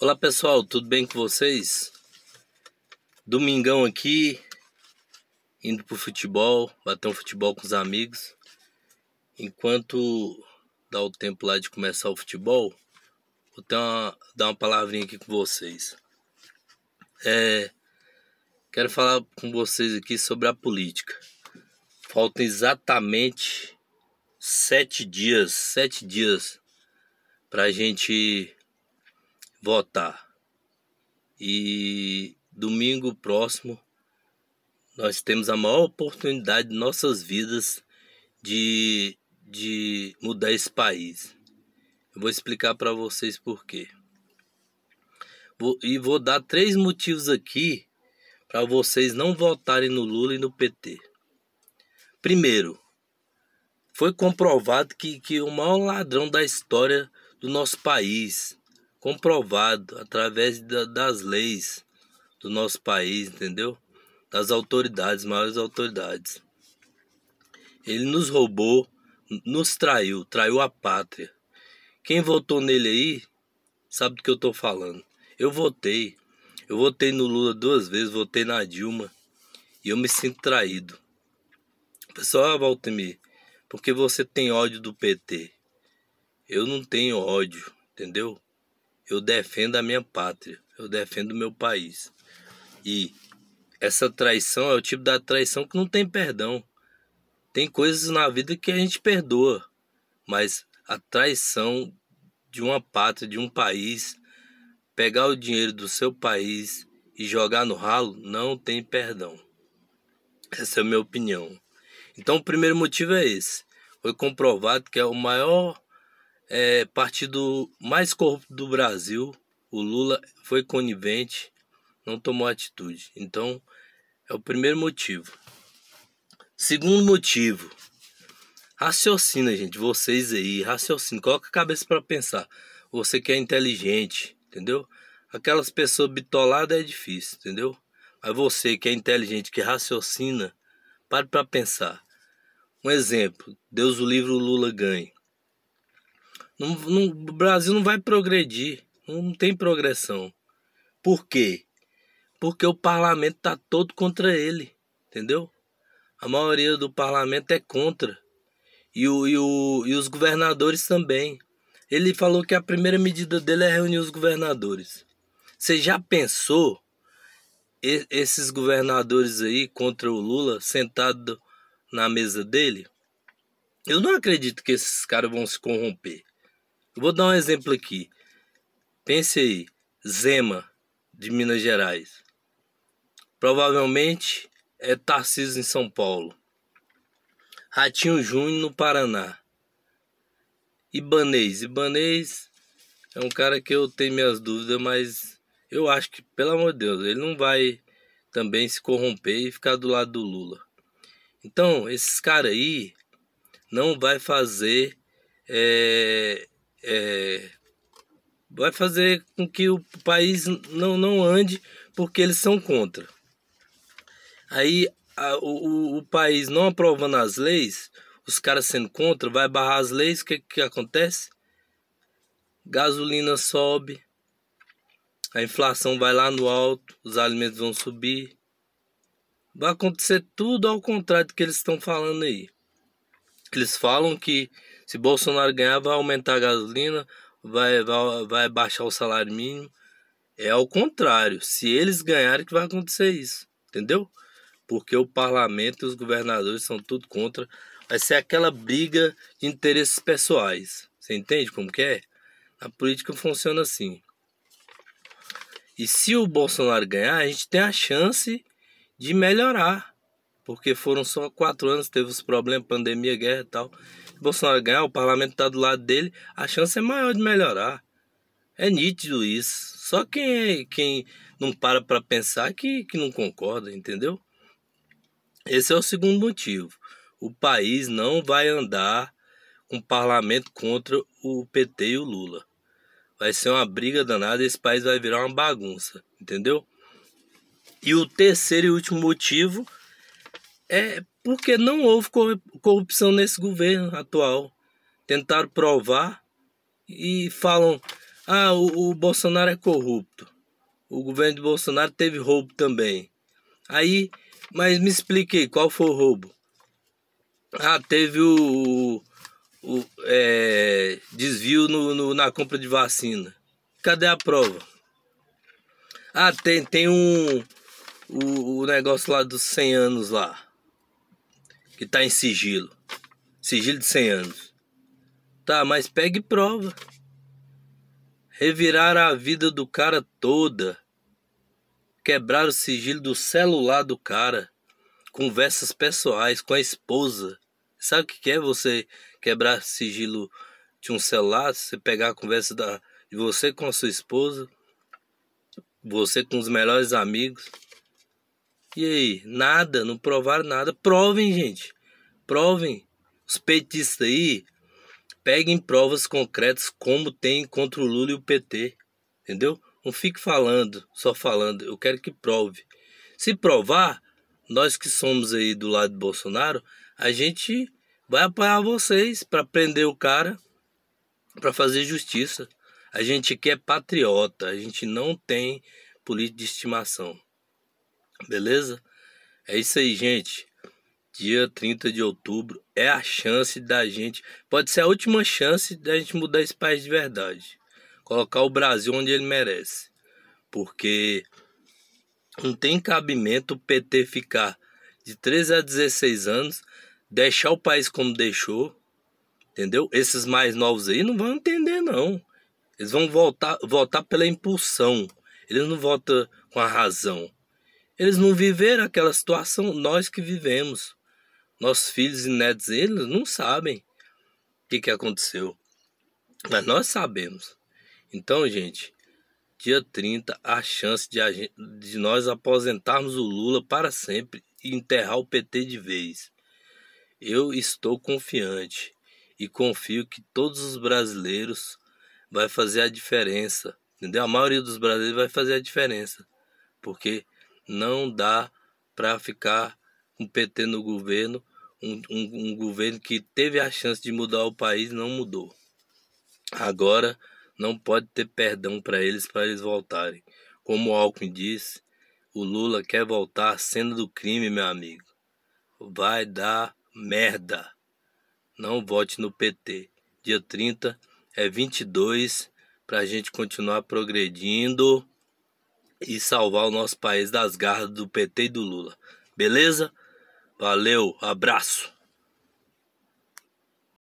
Olá pessoal, tudo bem com vocês? Domingão aqui, indo pro futebol, bater um futebol com os amigos. Enquanto dá o tempo lá de começar o futebol, vou uma, dar uma palavrinha aqui com vocês. É, quero falar com vocês aqui sobre a política. Faltam exatamente sete dias, sete dias para a gente votar. E domingo próximo nós temos a maior oportunidade de nossas vidas de, de mudar esse país. Eu vou explicar para vocês por quê. Vou, e vou dar três motivos aqui para vocês não votarem no Lula e no PT. Primeiro, foi comprovado que, que o maior ladrão da história do nosso país comprovado através da, das leis do nosso país, entendeu? Das autoridades, maiores autoridades. Ele nos roubou, nos traiu, traiu a pátria. Quem votou nele aí sabe do que eu estou falando. Eu votei. Eu votei no Lula duas vezes, votei na Dilma. E eu me sinto traído. Pessoal, Valtemir, porque você tem ódio do PT. Eu não tenho ódio, entendeu? eu defendo a minha pátria, eu defendo o meu país. E essa traição é o tipo da traição que não tem perdão. Tem coisas na vida que a gente perdoa, mas a traição de uma pátria, de um país, pegar o dinheiro do seu país e jogar no ralo, não tem perdão. Essa é a minha opinião. Então, o primeiro motivo é esse. Foi comprovado que é o maior é, partido mais corrupto do Brasil, o Lula foi conivente, não tomou atitude. Então, é o primeiro motivo. Segundo motivo, raciocina, gente, vocês aí, raciocina, coloca a cabeça para pensar. Você que é inteligente, entendeu? Aquelas pessoas bitoladas é difícil, entendeu? Mas você que é inteligente, que raciocina, pare para pensar. Um exemplo, Deus o livro Lula ganha. Não, não, o Brasil não vai progredir. Não tem progressão. Por quê? Porque o parlamento está todo contra ele. Entendeu? A maioria do parlamento é contra. E, o, e, o, e os governadores também. Ele falou que a primeira medida dele é reunir os governadores. Você já pensou esses governadores aí contra o Lula sentado na mesa dele? Eu não acredito que esses caras vão se corromper. Vou dar um exemplo aqui. Pense aí, Zema de Minas Gerais. Provavelmente é Tarcísio em São Paulo. Ratinho Júnior no Paraná. Ibanês. Ibanês é um cara que eu tenho minhas dúvidas, mas eu acho que, pelo amor de Deus, ele não vai também se corromper e ficar do lado do Lula. Então, esses caras aí não vai fazer é, é, vai fazer com que o país não, não ande porque eles são contra. Aí a, o, o país não aprovando as leis, os caras sendo contra, vai barrar as leis, o que, que acontece? Gasolina sobe, a inflação vai lá no alto, os alimentos vão subir. Vai acontecer tudo ao contrário do que eles estão falando aí. Eles falam que se Bolsonaro ganhar, vai aumentar a gasolina, vai, vai, vai baixar o salário mínimo. É ao contrário. Se eles ganharem, que vai acontecer isso. Entendeu? Porque o parlamento e os governadores são tudo contra. Vai ser aquela briga de interesses pessoais. Você entende como que é? A política funciona assim. E se o Bolsonaro ganhar, a gente tem a chance de melhorar. Porque foram só quatro anos, teve os problemas, pandemia, guerra e tal. Bolsonaro ganhar, o parlamento tá do lado dele, a chance é maior de melhorar. É nítido isso. Só quem, é, quem não para para pensar que, que não concorda, entendeu? Esse é o segundo motivo. O país não vai andar com o parlamento contra o PT e o Lula. Vai ser uma briga danada, esse país vai virar uma bagunça, entendeu? E o terceiro e último motivo é porque não houve corrupção nesse governo atual. Tentaram provar e falam: ah, o, o Bolsonaro é corrupto. O governo de Bolsonaro teve roubo também. Aí, mas me expliquei qual foi o roubo. Ah, teve o, o é, desvio no, no, na compra de vacina. Cadê a prova? Ah, tem, tem um. O, o negócio lá dos 100 anos lá que está em sigilo. Sigilo de 100 anos. Tá, mas pegue prova. Revirar a vida do cara toda. Quebrar o sigilo do celular do cara. Conversas pessoais com a esposa. Sabe o que é você quebrar sigilo de um celular? Você pegar a conversa da, de você com a sua esposa, você com os melhores amigos. E aí? Nada, não provaram nada. Provem, gente. Provem. Os petistas aí peguem provas concretas como tem contra o Lula e o PT. Entendeu? Não fique falando, só falando. Eu quero que prove. Se provar, nós que somos aí do lado de Bolsonaro, a gente vai apoiar vocês para prender o cara, para fazer justiça. A gente quer é patriota, a gente não tem política de estimação. Beleza? É isso aí, gente. Dia 30 de outubro é a chance da gente. Pode ser a última chance da gente mudar esse país de verdade. Colocar o Brasil onde ele merece. Porque não tem cabimento o PT ficar de 13 a 16 anos, deixar o país como deixou. Entendeu? Esses mais novos aí não vão entender, não. Eles vão votar, votar pela impulsão. Eles não votam com a razão. Eles não viveram aquela situação, nós que vivemos. Nossos filhos e netos, eles não sabem o que, que aconteceu. Mas nós sabemos. Então, gente, dia 30, a chance de, a gente, de nós aposentarmos o Lula para sempre e enterrar o PT de vez. Eu estou confiante e confio que todos os brasileiros vai fazer a diferença, entendeu? A maioria dos brasileiros vai fazer a diferença, porque não dá para ficar com o PT no governo, um, um, um governo que teve a chance de mudar o país não mudou. Agora não pode ter perdão para eles para eles voltarem. Como o Alckmin disse, o Lula quer voltar à cena do crime, meu amigo. Vai dar merda. Não vote no PT. Dia 30 é 22 para a gente continuar progredindo e salvar o nosso país das garras do PT e do Lula. Beleza? Valeu, abraço.